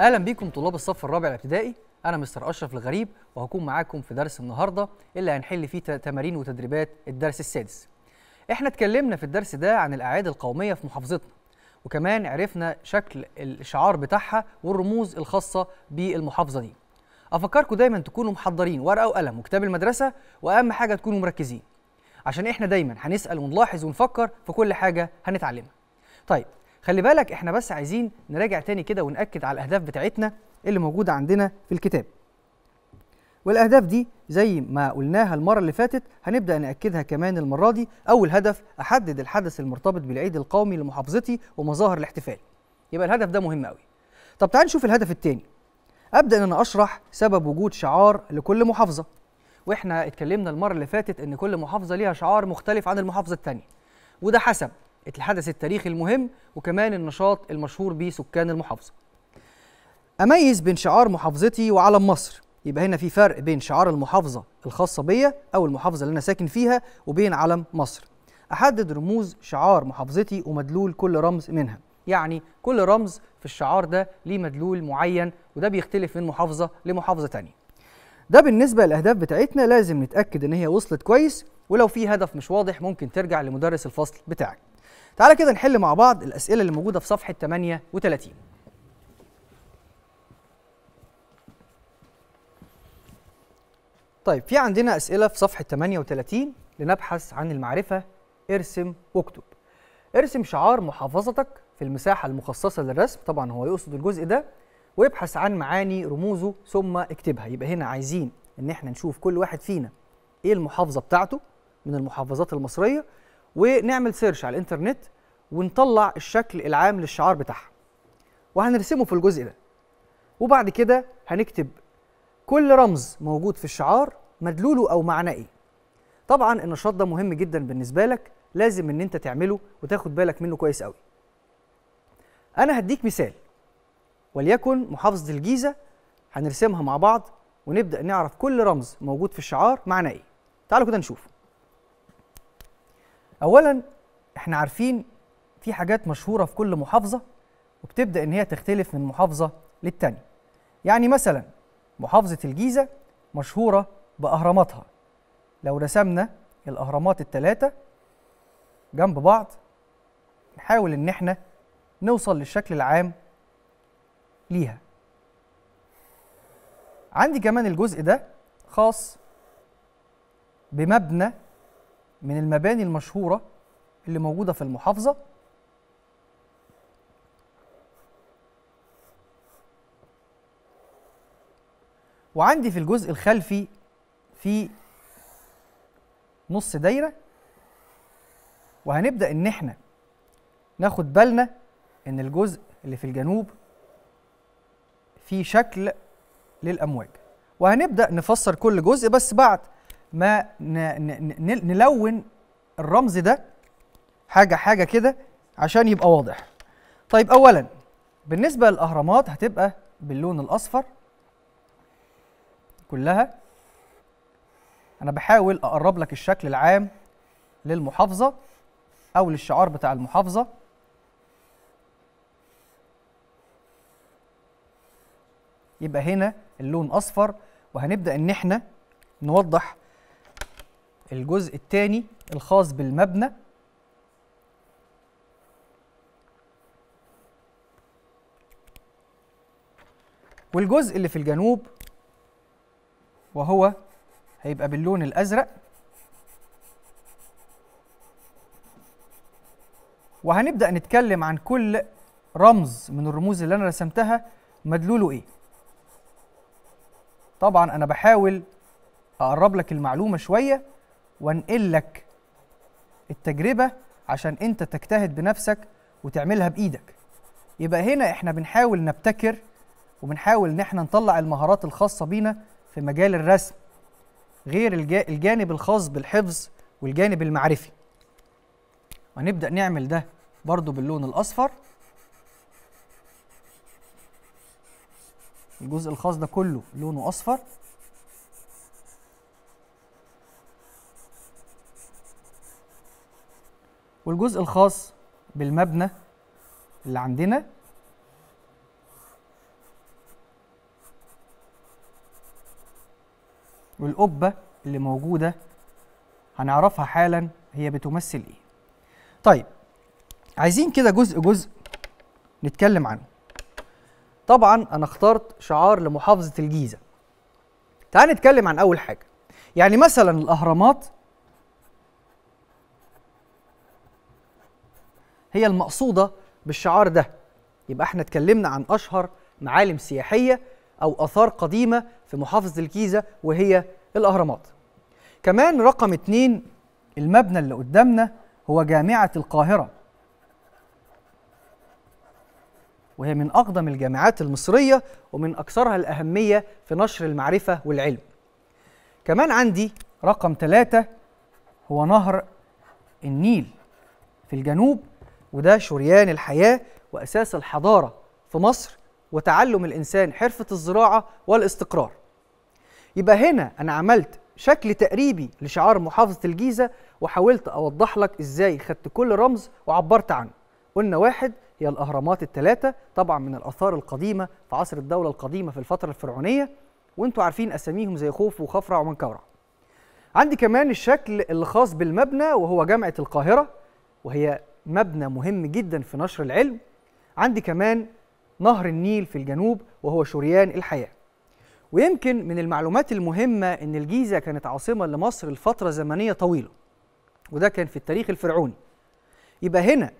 اهلا بيكم طلاب الصف الرابع الابتدائي انا مستر اشرف الغريب وهكون معاكم في درس النهارده اللي هنحل فيه تمارين وتدريبات الدرس السادس احنا اتكلمنا في الدرس ده عن الاعياد القوميه في محافظتنا وكمان عرفنا شكل الشعار بتاعها والرموز الخاصه بالمحافظه دي افكركم دايما تكونوا محضرين ورقه وقلم وكتاب المدرسه واهم حاجه تكونوا مركزين عشان احنا دايما هنسال ونلاحظ ونفكر في كل حاجه هنتعلمها طيب خلي بالك احنا بس عايزين نراجع تاني كده ونأكد على الأهداف بتاعتنا اللي موجودة عندنا في الكتاب والأهداف دي زي ما قلناها المرة اللي فاتت هنبدأ نأكدها كمان المرة دي أول هدف أحدد الحدث المرتبط بالعيد القومي لمحافظتي ومظاهر الاحتفال يبقى الهدف ده مهم قوي طب تعال نشوف الهدف التاني أبدأ إن أنا أشرح سبب وجود شعار لكل محافظة واحنا اتكلمنا المرة اللي فاتت إن كل محافظة ليها شعار مختلف عن المحافظة التانية وده حسب الحدث التاريخي المهم وكمان النشاط المشهور بيه سكان المحافظه اميز بين شعار محافظتي وعلم مصر يبقى هنا في فرق بين شعار المحافظه الخاصه بيا او المحافظه اللي انا ساكن فيها وبين علم مصر احدد رموز شعار محافظتي ومدلول كل رمز منها يعني كل رمز في الشعار ده ليه مدلول معين وده بيختلف من محافظه لمحافظه تانية ده بالنسبه للاهداف بتاعتنا لازم نتاكد ان هي وصلت كويس ولو في هدف مش واضح ممكن ترجع لمدرس الفصل بتاعك تعالى كده نحل مع بعض الأسئلة اللي موجودة في صفحة 38 طيب في عندنا أسئلة في صفحة 38 لنبحث عن المعرفة ارسم واكتب ارسم شعار محافظتك في المساحة المخصصة للرسم طبعا هو يقصد الجزء ده ويبحث عن معاني رموزه ثم اكتبها يبقى هنا عايزين ان احنا نشوف كل واحد فينا ايه المحافظة بتاعته من المحافظات المصرية ونعمل سيرش على الانترنت ونطلع الشكل العام للشعار بتاعها وهنرسمه في الجزء ده وبعد كده هنكتب كل رمز موجود في الشعار مدلوله او معناه ايه طبعا النشاط ده مهم جدا بالنسبه لك لازم ان انت تعمله وتاخد بالك منه كويس قوي انا هديك مثال وليكن محافظه الجيزه هنرسمها مع بعض ونبدا نعرف كل رمز موجود في الشعار معناه ايه تعالوا كده نشوف اولا احنا عارفين في حاجات مشهوره في كل محافظه وبتبدا ان هي تختلف من محافظه للتانيه يعني مثلا محافظه الجيزه مشهوره باهراماتها لو رسمنا الاهرامات الثلاثه جنب بعض نحاول ان احنا نوصل للشكل العام ليها عندي كمان الجزء ده خاص بمبنى من المباني المشهوره اللي موجوده في المحافظه وعندي في الجزء الخلفي في نص دايره وهنبدا ان احنا ناخد بالنا ان الجزء اللي في الجنوب فيه شكل للامواج وهنبدا نفسر كل جزء بس بعد ما نلون الرمز ده حاجه حاجه كده عشان يبقى واضح طيب اولا بالنسبه للاهرامات هتبقى باللون الاصفر كلها انا بحاول اقرب لك الشكل العام للمحافظه او للشعار بتاع المحافظه يبقى هنا اللون اصفر وهنبدا ان احنا نوضح الجزء الثاني الخاص بالمبنى والجزء اللي في الجنوب وهو هيبقى باللون الازرق وهنبدا نتكلم عن كل رمز من الرموز اللي انا رسمتها مدلوله ايه طبعا انا بحاول اقرب لك المعلومه شويه وانقل لك التجربه عشان انت تجتهد بنفسك وتعملها بايدك يبقى هنا احنا بنحاول نبتكر وبنحاول ان احنا نطلع المهارات الخاصه بينا في مجال الرسم غير الجانب الخاص بالحفظ والجانب المعرفي ونبدأ نعمل ده برضو باللون الأصفر الجزء الخاص ده كله لونه أصفر والجزء الخاص بالمبنى اللي عندنا والقبة اللي موجودة هنعرفها حالا هي بتمثل ايه طيب عايزين كده جزء جزء نتكلم عنه طبعا انا اخترت شعار لمحافظة الجيزة تعال نتكلم عن اول حاجة يعني مثلا الاهرامات هي المقصودة بالشعار ده يبقى احنا اتكلمنا عن اشهر معالم سياحية أو آثار قديمة في محافظة الجيزة وهي الأهرامات كمان رقم اتنين المبنى اللي قدامنا هو جامعة القاهرة وهي من أقدم الجامعات المصرية ومن أكثرها الأهمية في نشر المعرفة والعلم كمان عندي رقم تلاتة هو نهر النيل في الجنوب وده شريان الحياة وأساس الحضارة في مصر وتعلم الإنسان حرفة الزراعة والاستقرار يبقى هنا أنا عملت شكل تقريبي لشعار محافظة الجيزة وحاولت أوضح لك إزاي خدت كل رمز وعبرت عنه قلنا واحد هي الأهرامات الثلاثة طبعا من الآثار القديمة في عصر الدولة القديمة في الفترة الفرعونية وانتوا عارفين أساميهم زي خوف وخفرع ومنكورع عندي كمان الشكل اللي خاص بالمبنى وهو جامعة القاهرة وهي مبنى مهم جدا في نشر العلم عندي كمان نهر النيل في الجنوب وهو شريان الحياة ويمكن من المعلومات المهمة أن الجيزة كانت عاصمة لمصر لفترة زمنية طويلة وده كان في التاريخ الفرعوني يبقى هنا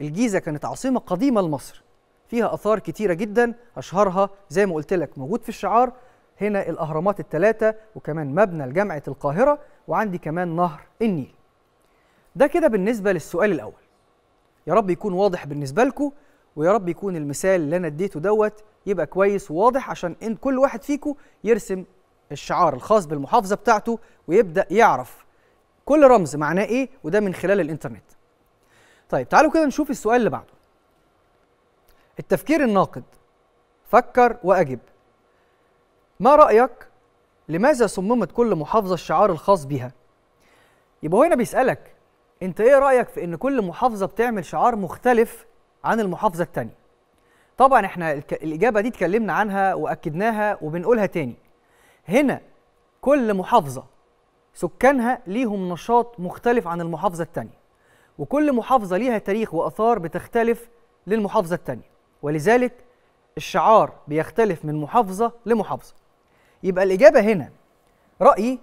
الجيزة كانت عاصمة قديمة لمصر فيها آثار كتيرة جدا أشهرها زي ما قلت لك موجود في الشعار هنا الأهرامات الثلاثة وكمان مبنى لجامعة القاهرة وعندي كمان نهر النيل ده كده بالنسبة للسؤال الأول يا رب يكون واضح بالنسبة لكم ويا رب يكون المثال اللي انا اديته دوت يبقى كويس وواضح عشان ان كل واحد فيكم يرسم الشعار الخاص بالمحافظه بتاعته ويبدا يعرف كل رمز معناه ايه وده من خلال الانترنت طيب تعالوا كده نشوف السؤال اللي بعده التفكير الناقد فكر واجب ما رايك لماذا صممت كل محافظه الشعار الخاص بها يبقى هنا بيسالك انت ايه رايك في ان كل محافظه بتعمل شعار مختلف عن المحافظه الثانيه طبعا احنا الاجابه دي اتكلمنا عنها واكدناها وبنقولها تاني هنا كل محافظه سكانها ليهم نشاط مختلف عن المحافظه الثانيه وكل محافظه ليها تاريخ واثار بتختلف للمحافظه الثانيه ولذلك الشعار بيختلف من محافظه لمحافظه يبقى الاجابه هنا رايي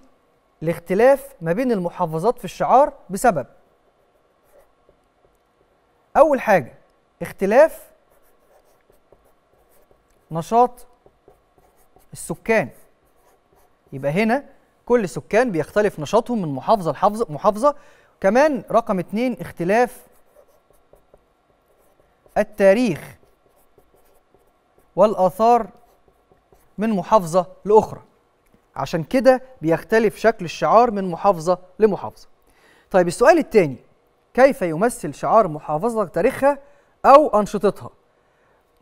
الاختلاف ما بين المحافظات في الشعار بسبب اول حاجه اختلاف نشاط السكان يبقى هنا كل سكان بيختلف نشاطهم من محافظة لحافظة محافظة كمان رقم اتنين اختلاف التاريخ والآثار من محافظة لأخرى عشان كده بيختلف شكل الشعار من محافظة لمحافظة طيب السؤال الثاني كيف يمثل شعار محافظة تاريخها أو أنشطتها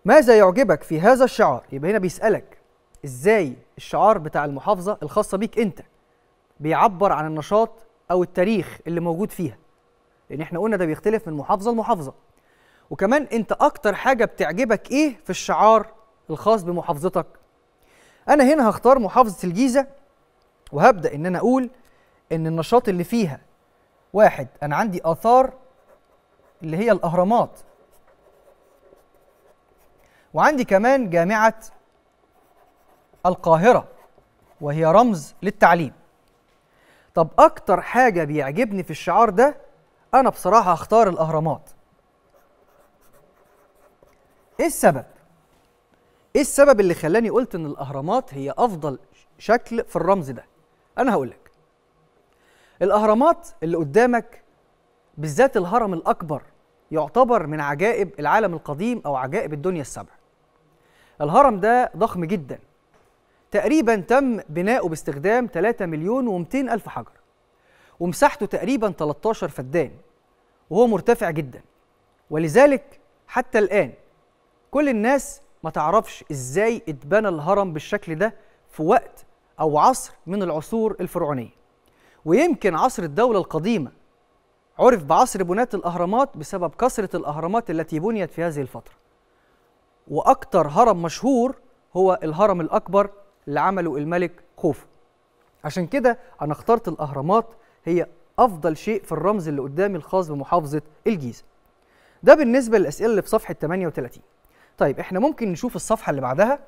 ماذا يعجبك في هذا الشعار؟ يبقى هنا بيسألك إزاي الشعار بتاع المحافظة الخاصة بيك أنت بيعبر عن النشاط أو التاريخ اللي موجود فيها لأن إحنا قلنا ده بيختلف من محافظة لمحافظة وكمان أنت أكتر حاجة بتعجبك إيه في الشعار الخاص بمحافظتك أنا هنا هختار محافظة الجيزة وهبدأ إن أنا أقول إن النشاط اللي فيها واحد أنا عندي آثار اللي هي الأهرامات وعندي كمان جامعة القاهرة وهي رمز للتعليم طب أكتر حاجة بيعجبني في الشعار ده أنا بصراحة هختار الأهرامات إيه السبب؟ إيه السبب اللي خلاني قلت إن الأهرامات هي أفضل شكل في الرمز ده؟ أنا هقولك الأهرامات اللي قدامك بالذات الهرم الأكبر يعتبر من عجائب العالم القديم أو عجائب الدنيا السبع الهرم ده ضخم جدا تقريبا تم بناؤه باستخدام 3 مليون و200 ألف حجر ومساحته تقريبا 13 فدان وهو مرتفع جدا ولذلك حتى الآن كل الناس ما تعرفش إزاي اتبنى الهرم بالشكل ده في وقت أو عصر من العصور الفرعونية ويمكن عصر الدولة القديمة عرف بعصر بناة الأهرامات بسبب كثرة الأهرامات التي بنيت في هذه الفترة واكتر هرم مشهور هو الهرم الاكبر اللي عمله الملك خوفو عشان كده انا اخترت الاهرامات هي افضل شيء في الرمز اللي قدامي الخاص بمحافظه الجيزه ده بالنسبه للاسئله اللي في صفحه 38 طيب احنا ممكن نشوف الصفحه اللي بعدها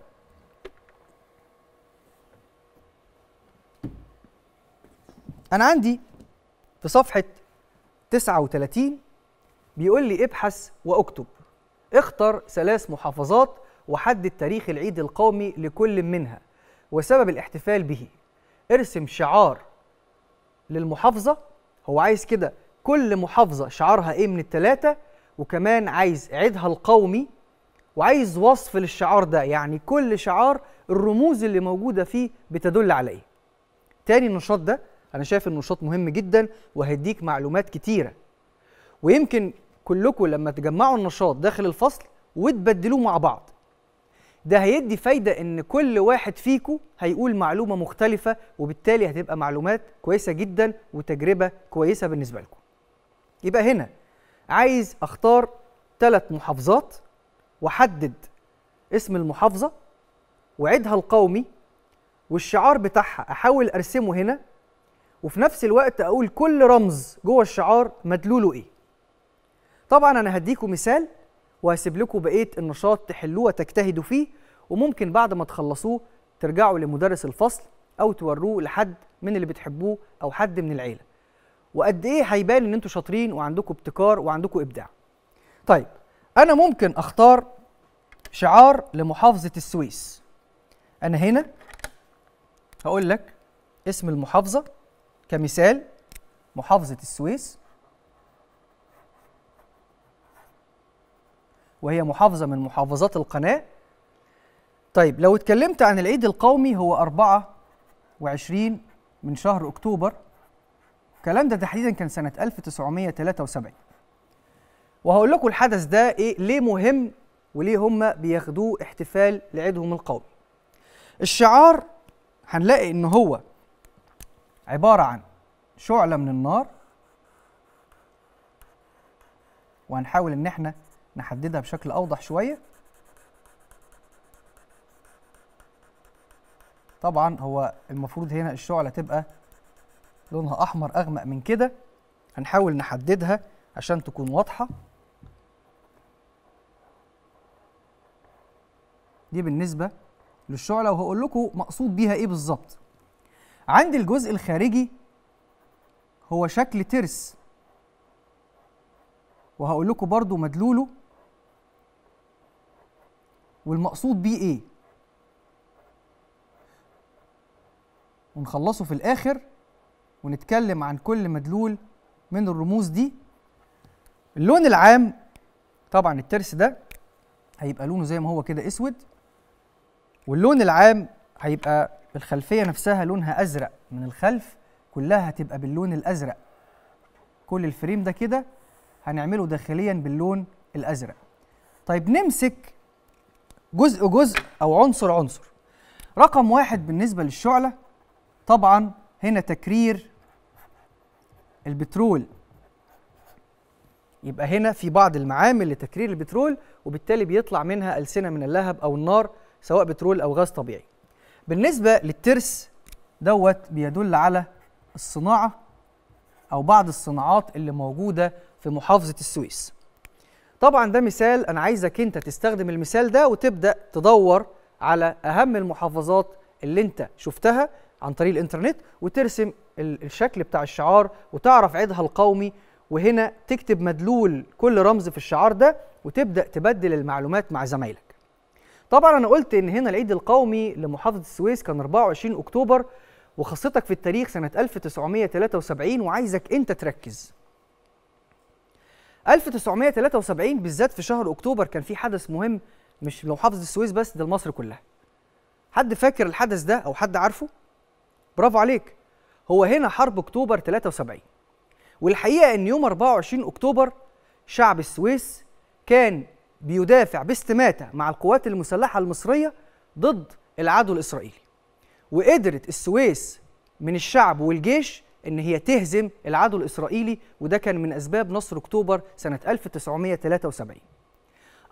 انا عندي في صفحه 39 بيقول لي ابحث واكتب اختر ثلاث محافظات وحدد تاريخ العيد القومي لكل منها وسبب الاحتفال به ارسم شعار للمحافظة هو عايز كده كل محافظة شعارها ايه من التلاتة وكمان عايز عيدها القومي وعايز وصف للشعار ده يعني كل شعار الرموز اللي موجودة فيه بتدل عليه تاني النشاط ده أنا شايف النشاط مهم جدا وهديك معلومات كتيرة ويمكن كلكم لما تجمعوا النشاط داخل الفصل وتبدلوه مع بعض ده هيدي فايدة إن كل واحد فيكم هيقول معلومة مختلفة وبالتالي هتبقى معلومات كويسة جدا وتجربة كويسة بالنسبة لكم يبقى هنا عايز أختار ثلاث محافظات وأحدد اسم المحافظة وعيدها القومي والشعار بتاعها أحاول أرسمه هنا وفي نفس الوقت أقول كل رمز جوه الشعار مدلوله إيه طبعا انا هديكم مثال وهسيب لكم بقيه النشاط تحلوه تجتهدوا فيه وممكن بعد ما تخلصوه ترجعوا لمدرس الفصل او توروه لحد من اللي بتحبوه او حد من العيله وقد ايه هيبان ان انتوا شاطرين وعندكم ابتكار وعندكم ابداع طيب انا ممكن اختار شعار لمحافظه السويس انا هنا هقول لك اسم المحافظه كمثال محافظه السويس وهي محافظة من محافظات القناة طيب لو اتكلمت عن العيد القومي هو 24 من شهر أكتوبر الكلام ده تحديدا كان سنة 1973 وهقول لكم الحدث ده إيه ليه مهم وليه هم بياخدوه احتفال لعيدهم القومي الشعار هنلاقي ان هو عبارة عن شعلة من النار وهنحاول ان احنا نحددها بشكل اوضح شويه طبعا هو المفروض هنا الشعله تبقى لونها احمر اغمق من كده هنحاول نحددها عشان تكون واضحه دي بالنسبه للشعله وهقول لكم مقصود بيها ايه بالظبط عند الجزء الخارجي هو شكل ترس وهقول لكم برضو مدلوله والمقصود بيه ايه ونخلصه في الاخر ونتكلم عن كل مدلول من الرموز دي اللون العام طبعا الترس ده هيبقى لونه زي ما هو كده اسود واللون العام هيبقى الخلفيه نفسها لونها ازرق من الخلف كلها هتبقى باللون الازرق كل الفريم ده كده هنعمله داخليا باللون الازرق طيب نمسك جزء جزء او عنصر عنصر رقم واحد بالنسبه للشعله طبعا هنا تكرير البترول يبقى هنا في بعض المعامل لتكرير البترول وبالتالي بيطلع منها ألسنة من اللهب أو النار سواء بترول أو غاز طبيعي بالنسبة للترس دوت بيدل على الصناعة أو بعض الصناعات اللي موجودة في محافظة السويس طبعا ده مثال انا عايزك انت تستخدم المثال ده وتبدا تدور على اهم المحافظات اللي انت شفتها عن طريق الانترنت وترسم الشكل بتاع الشعار وتعرف عيدها القومي وهنا تكتب مدلول كل رمز في الشعار ده وتبدا تبدل المعلومات مع زمايلك طبعا انا قلت ان هنا العيد القومي لمحافظه السويس كان 24 اكتوبر وخاصتك في التاريخ سنه 1973 وعايزك انت تركز 1973 بالذات في شهر اكتوبر كان في حدث مهم مش لو السويس بس ده لمصر كلها حد فاكر الحدث ده او حد عارفه برافو عليك هو هنا حرب اكتوبر 73 والحقيقه ان يوم 24 اكتوبر شعب السويس كان بيدافع باستماته مع القوات المسلحه المصريه ضد العدو الاسرائيلي وقدرت السويس من الشعب والجيش ان هي تهزم العدو الاسرائيلي وده كان من اسباب نصر اكتوبر سنه 1973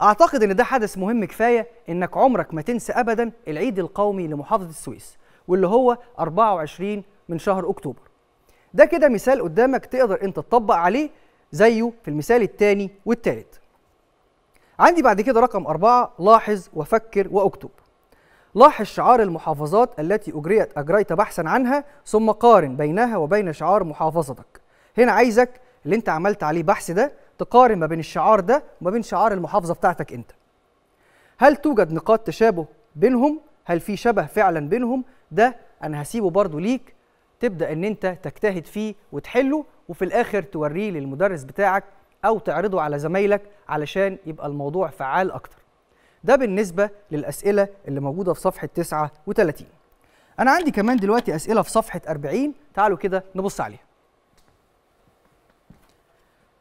اعتقد ان ده حدث مهم كفايه انك عمرك ما تنسى ابدا العيد القومي لمحافظه السويس واللي هو 24 من شهر اكتوبر ده كده مثال قدامك تقدر انت تطبق عليه زيه في المثال الثاني والثالث عندي بعد كده رقم أربعة لاحظ وفكر وأكتب لاحظ شعار المحافظات التي أجريت أجريت بحثا عنها ثم قارن بينها وبين شعار محافظتك هنا عايزك اللي انت عملت عليه بحث ده تقارن ما بين الشعار ده وما بين شعار المحافظة بتاعتك انت هل توجد نقاط تشابه بينهم هل في شبه فعلا بينهم ده انا هسيبه برضو ليك تبدا ان انت تجتهد فيه وتحله وفي الاخر توريه للمدرس بتاعك او تعرضه على زمايلك علشان يبقى الموضوع فعال اكتر ده بالنسبه للاسئله اللي موجوده في صفحه 39 انا عندي كمان دلوقتي اسئله في صفحه 40 تعالوا كده نبص عليها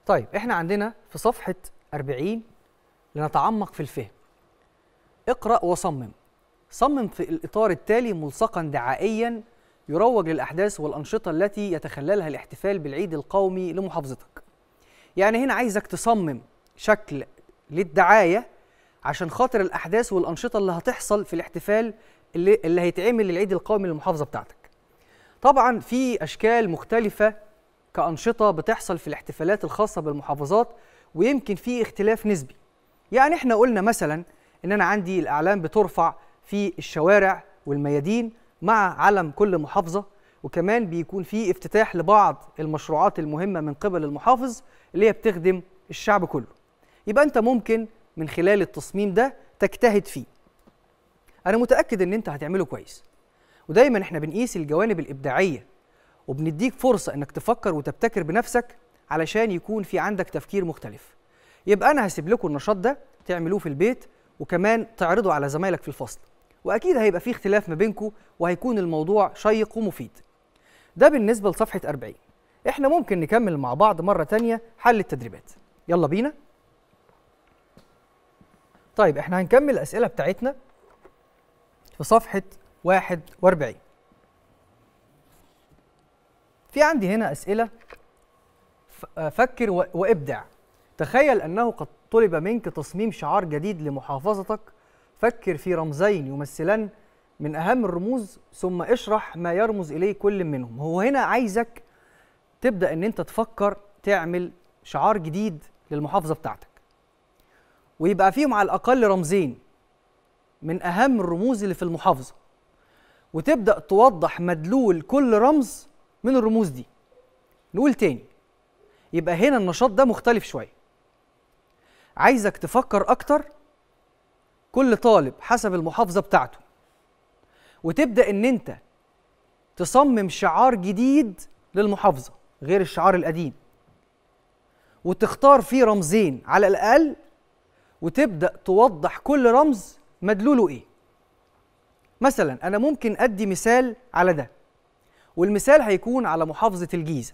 طيب احنا عندنا في صفحه 40 لنتعمق في الفهم اقرا وصمم صمم في الاطار التالي ملصقا دعائيا يروج للاحداث والانشطه التي يتخللها الاحتفال بالعيد القومي لمحافظتك يعني هنا عايزك تصمم شكل للدعايه عشان خاطر الاحداث والانشطه اللي هتحصل في الاحتفال اللي, اللي هيتعمل للعيد القومي للمحافظه بتاعتك طبعا في اشكال مختلفه كانشطه بتحصل في الاحتفالات الخاصه بالمحافظات ويمكن في اختلاف نسبي يعني احنا قلنا مثلا ان انا عندي الاعلام بترفع في الشوارع والميادين مع علم كل محافظه وكمان بيكون في افتتاح لبعض المشروعات المهمه من قبل المحافظ اللي هي بتخدم الشعب كله يبقى انت ممكن من خلال التصميم ده تجتهد فيه انا متاكد ان انت هتعمله كويس ودايما احنا بنقيس الجوانب الابداعيه وبنديك فرصه انك تفكر وتبتكر بنفسك علشان يكون في عندك تفكير مختلف يبقى انا هسيب لكم النشاط ده تعملوه في البيت وكمان تعرضه على زمايلك في الفصل واكيد هيبقى في اختلاف ما بينكم وهيكون الموضوع شيق ومفيد ده بالنسبه لصفحه 40 احنا ممكن نكمل مع بعض مره تانية حل التدريبات يلا بينا طيب احنا هنكمل الاسئله بتاعتنا في صفحه 41 في عندي هنا اسئله فكر وابدع تخيل انه قد طلب منك تصميم شعار جديد لمحافظتك فكر في رمزين يمثلان من اهم الرموز ثم اشرح ما يرمز اليه كل منهم هو هنا عايزك تبدا ان انت تفكر تعمل شعار جديد للمحافظه بتاعتك ويبقى فيهم على الأقل رمزين من أهم الرموز اللي في المحافظة وتبدأ توضح مدلول كل رمز من الرموز دي نقول تاني يبقى هنا النشاط ده مختلف شوية عايزك تفكر أكتر كل طالب حسب المحافظة بتاعته وتبدأ إن أنت تصمم شعار جديد للمحافظة غير الشعار القديم وتختار فيه رمزين على الأقل وتبدا توضح كل رمز مدلوله ايه مثلا انا ممكن ادي مثال على ده والمثال هيكون على محافظه الجيزه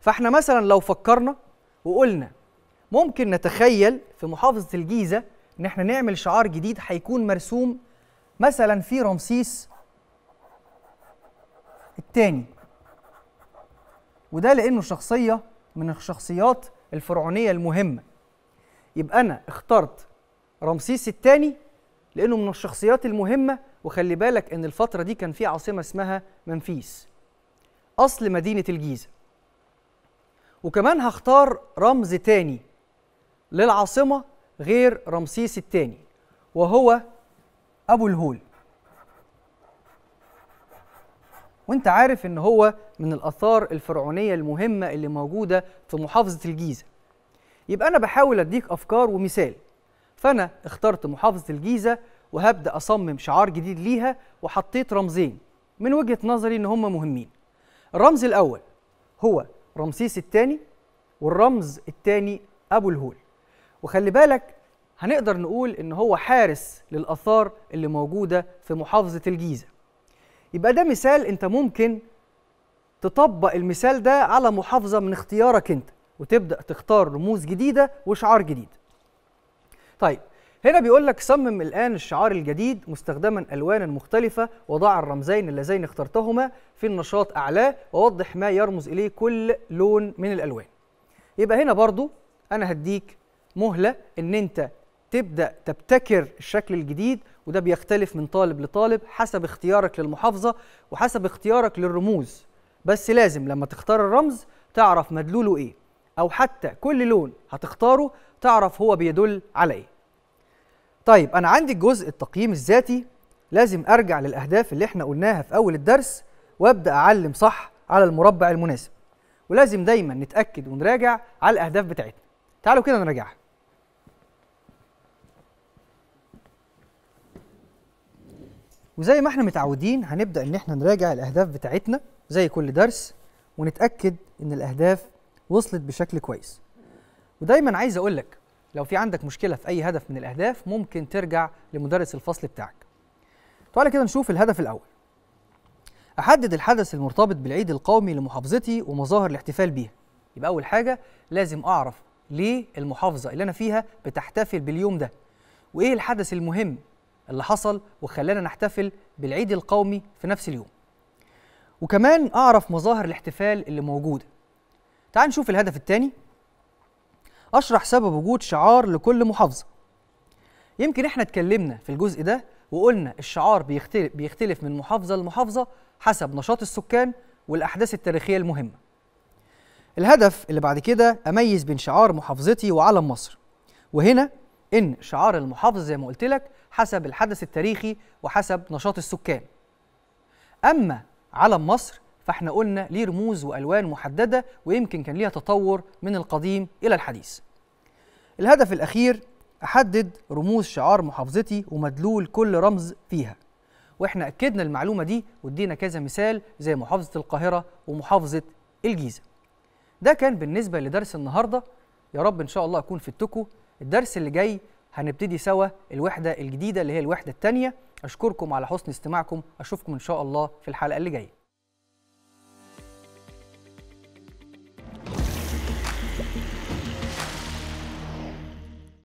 فاحنا مثلا لو فكرنا وقلنا ممكن نتخيل في محافظه الجيزه ان احنا نعمل شعار جديد هيكون مرسوم مثلا في رمسيس الثاني وده لانه شخصيه من الشخصيات الفرعونيه المهمه يبقى انا اخترت رمسيس الثاني لانه من الشخصيات المهمه وخلي بالك ان الفتره دي كان في عاصمه اسمها منفيس اصل مدينه الجيزه وكمان هختار رمز تاني للعاصمه غير رمسيس الثاني وهو ابو الهول وانت عارف ان هو من الاثار الفرعونيه المهمه اللي موجوده في محافظه الجيزه يبقى أنا بحاول أديك أفكار ومثال فأنا اخترت محافظة الجيزة وهبدأ أصمم شعار جديد ليها وحطيت رمزين من وجهة نظري إن هم مهمين الرمز الأول هو رمسيس الثاني والرمز الثاني أبو الهول وخلي بالك هنقدر نقول إن هو حارس للآثار اللي موجودة في محافظة الجيزة يبقى ده مثال أنت ممكن تطبق المثال ده على محافظة من اختيارك أنت وتبدا تختار رموز جديده وشعار جديد طيب هنا بيقول لك صمم الآن الشعار الجديد مستخدما ألوانا مختلفة وضع الرمزين اللذين اخترتهما في النشاط أعلاه ووضح ما يرمز إليه كل لون من الألوان يبقى هنا برضو أنا هديك مهلة إن أنت تبدأ تبتكر الشكل الجديد وده بيختلف من طالب لطالب حسب اختيارك للمحافظة وحسب اختيارك للرموز بس لازم لما تختار الرمز تعرف مدلوله إيه أو حتى كل لون هتختاره تعرف هو بيدل على إيه طيب أنا عندي الجزء التقييم الذاتي لازم أرجع للأهداف اللي إحنا قلناها في أول الدرس وأبدأ أعلم صح على المربع المناسب ولازم دايما نتأكد ونراجع على الأهداف بتاعتنا تعالوا كده نراجعها وزي ما احنا متعودين هنبدأ ان احنا نراجع الأهداف بتاعتنا زي كل درس ونتأكد ان الأهداف وصلت بشكل كويس ودايما عايز اقول لك لو في عندك مشكله في اي هدف من الاهداف ممكن ترجع لمدرس الفصل بتاعك تعالى كده نشوف الهدف الاول احدد الحدث المرتبط بالعيد القومي لمحافظتي ومظاهر الاحتفال بيها يبقى اول حاجه لازم اعرف ليه المحافظه اللي انا فيها بتحتفل باليوم ده وايه الحدث المهم اللي حصل وخلانا نحتفل بالعيد القومي في نفس اليوم وكمان اعرف مظاهر الاحتفال اللي موجوده تعال نشوف الهدف الثاني اشرح سبب وجود شعار لكل محافظه يمكن احنا اتكلمنا في الجزء ده وقلنا الشعار بيختلف, بيختلف من محافظه لمحافظه حسب نشاط السكان والاحداث التاريخيه المهمه الهدف اللي بعد كده اميز بين شعار محافظتي وعلم مصر وهنا ان شعار المحافظه زي ما قلت لك حسب الحدث التاريخي وحسب نشاط السكان اما علم مصر فاحنا قلنا ليه رموز والوان محدده ويمكن كان ليها تطور من القديم الى الحديث الهدف الاخير احدد رموز شعار محافظتي ومدلول كل رمز فيها واحنا اكدنا المعلومه دي وادينا كذا مثال زي محافظه القاهره ومحافظه الجيزه ده كان بالنسبه لدرس النهارده يا رب ان شاء الله اكون فدتكم الدرس اللي جاي هنبتدي سوا الوحده الجديده اللي هي الوحده الثانيه اشكركم على حسن استماعكم اشوفكم ان شاء الله في الحلقه اللي جايه